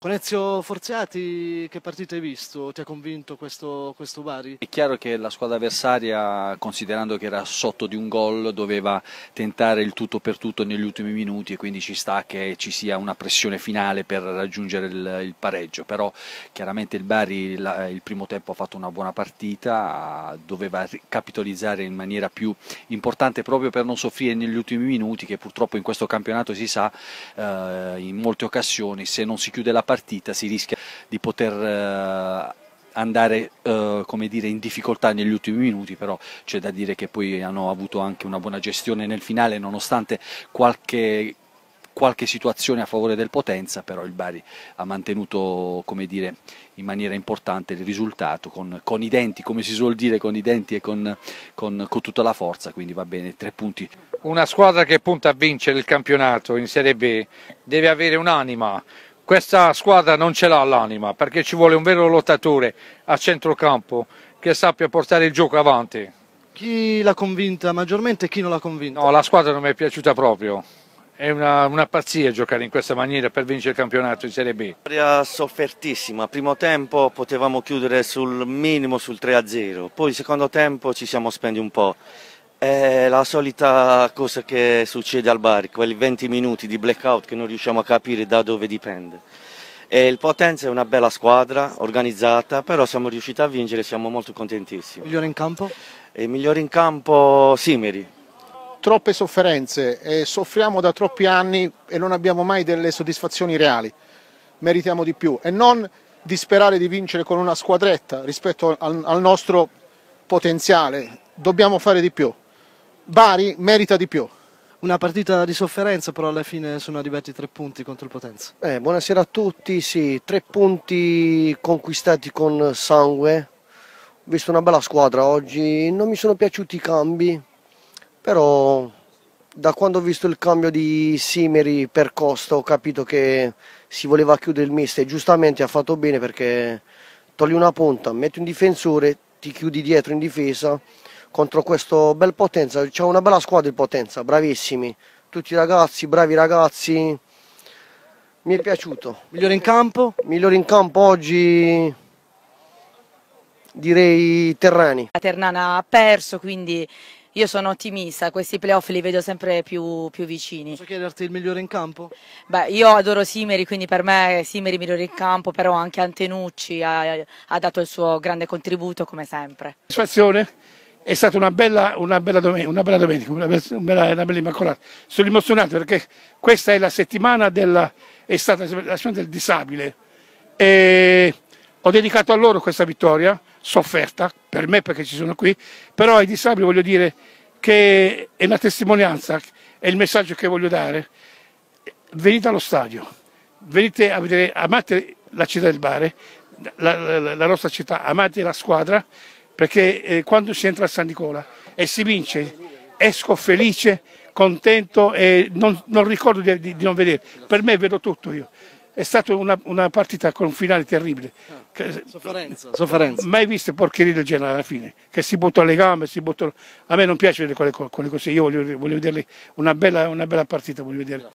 Con Ezio Forziati che partita hai visto? Ti ha convinto questo, questo, Bari? È chiaro che la squadra avversaria, considerando che era sotto di un gol, doveva tentare il tutto per tutto negli ultimi minuti e quindi ci sta che ci sia una pressione finale per raggiungere il, il pareggio. Però chiaramente il Bari la, il primo tempo ha fatto una buona partita, doveva capitalizzare in maniera più importante proprio per non soffrire negli ultimi minuti che purtroppo in questo campionato si sa eh, in molte occasioni se non si chiude la partita si rischia di poter eh, andare eh, dire, in difficoltà negli ultimi minuti, però c'è da dire che poi hanno avuto anche una buona gestione nel finale, nonostante qualche, qualche situazione a favore del Potenza, però il Bari ha mantenuto come dire, in maniera importante il risultato, con, con, i denti, come si suol dire, con i denti e con, con, con tutta la forza, quindi va bene, tre punti. Una squadra che punta a vincere il campionato in Serie B deve avere un'anima, questa squadra non ce l'ha l'anima perché ci vuole un vero lottatore a centrocampo che sappia portare il gioco avanti. Chi l'ha convinta maggiormente e chi non l'ha convinta? No, la squadra non mi è piaciuta proprio. È una, una, pazzia giocare in questa maniera per vincere il campionato in Serie B. Storia soffertissima, primo tempo potevamo chiudere sul minimo sul 3-0, poi secondo tempo ci siamo spendi un po'. È la solita cosa che succede al bar, quei 20 minuti di blackout che non riusciamo a capire da dove dipende. E il Potenza è una bella squadra, organizzata, però siamo riusciti a vincere, e siamo molto contentissimi. Migliore in campo? E migliore in campo Simeri. Troppe sofferenze, e soffriamo da troppi anni e non abbiamo mai delle soddisfazioni reali. Meritiamo di più e non disperare di vincere con una squadretta rispetto al nostro potenziale. Dobbiamo fare di più. Bari merita di più. Una partita di sofferenza, però alla fine sono arrivati tre punti contro il Potenza. Eh, buonasera a tutti, sì, tre punti conquistati con sangue. Ho visto una bella squadra oggi, non mi sono piaciuti i cambi, però da quando ho visto il cambio di Simeri per Costa ho capito che si voleva chiudere il mister, giustamente ha fatto bene perché togli una punta, metti un difensore, ti chiudi dietro in difesa contro questo bel Potenza. C'è una bella squadra di Potenza, bravissimi, tutti ragazzi, bravi ragazzi. Mi è piaciuto. Migliore in campo? Migliore in campo oggi direi Terrani. La Ternana ha perso, quindi io sono ottimista, questi playoff li vedo sempre più, più, vicini. Posso chiederti il migliore in campo? Beh, io adoro Simeri, quindi per me Simeri è migliore in campo, però anche Antenucci ha, ha dato il suo grande contributo come sempre. Soddisfazione? è stata una bella, una bella, domenica, una bella, domenica una, bella, una bella, immacolata. Sono emozionato perché questa è la settimana della, è stata la settimana del disabile e ho dedicato a loro questa vittoria, sofferta, per me perché ci sono qui, però ai disabili voglio dire che è una testimonianza, è il messaggio che voglio dare. Venite allo stadio, venite a vedere, amate la città del Bari, la, la, la nostra città, amate la squadra, perché eh, quando si entra a San Nicola e si vince, esco felice, contento e non, non ricordo di, di, di, non vedere, per me vedo tutto io. È stata una, una partita con un finale terribile. Che, eh, sofferenza, sofferenza. Mai visto porcherie del genere alla fine, che si buttano le gambe, si buttano... A me non piace vedere quelle, quelle cose, io voglio, voglio vedere una bella, una bella partita, voglio vedere.